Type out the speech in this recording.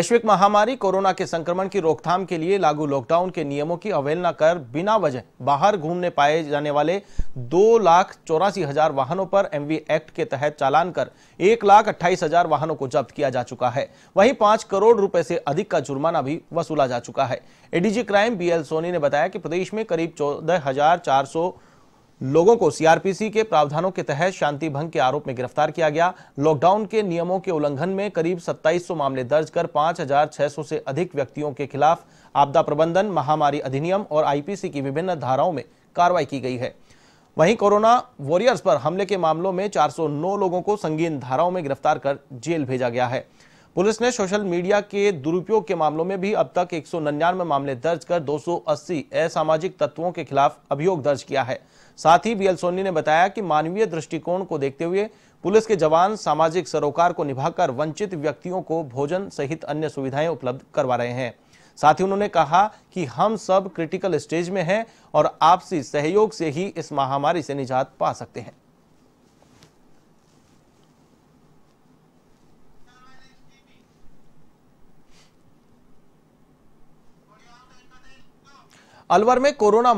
वैश्विक महामारी कोरोना के संक्रमण की रोकथाम के लिए लागू लॉकडाउन के नियमों की अवहेलना कर बिना वजह बाहर घूमने पाए जाने वाले दो लाख चौरासी हजार वाहनों पर एमवी एक्ट के तहत चालान कर एक लाख अट्ठाईस हजार वाहनों को जब्त किया जा चुका है वहीं पांच करोड़ रुपए से अधिक का जुर्माना भी वसूला जा चुका है एडीजी क्राइम बी सोनी ने बताया कि प्रदेश में करीब चौदह लोगों को सीआरपीसी के प्रावधानों के तहत शांति भंग के आरोप में गिरफ्तार किया गया लॉकडाउन के नियमों के उल्लंघन में करीब 2700 मामले दर्ज कर 5600 से अधिक व्यक्तियों के खिलाफ आपदा प्रबंधन महामारी अधिनियम और आईपीसी की विभिन्न धाराओं में कार्रवाई की गई है वहीं कोरोना वॉरियर्स पर हमले के मामलों में चार लोगों को संगीन धाराओं में गिरफ्तार कर जेल भेजा गया है पुलिस ने सोशल मीडिया के दुरुपयोग के मामलों में भी अब तक एक मामले दर्ज कर 280 असामाजिक तत्वों के खिलाफ अभियोग दर्ज किया है साथ ही बीएल सोनी ने बताया कि मानवीय दृष्टिकोण को देखते हुए पुलिस के जवान सामाजिक सरोकार को निभाकर वंचित व्यक्तियों को भोजन सहित अन्य सुविधाएं उपलब्ध करवा रहे हैं साथ ही उन्होंने कहा कि हम सब क्रिटिकल स्टेज में हैं और आपसी सहयोग से ही इस महामारी से निजात पा सकते हैं अलवर में कोरोना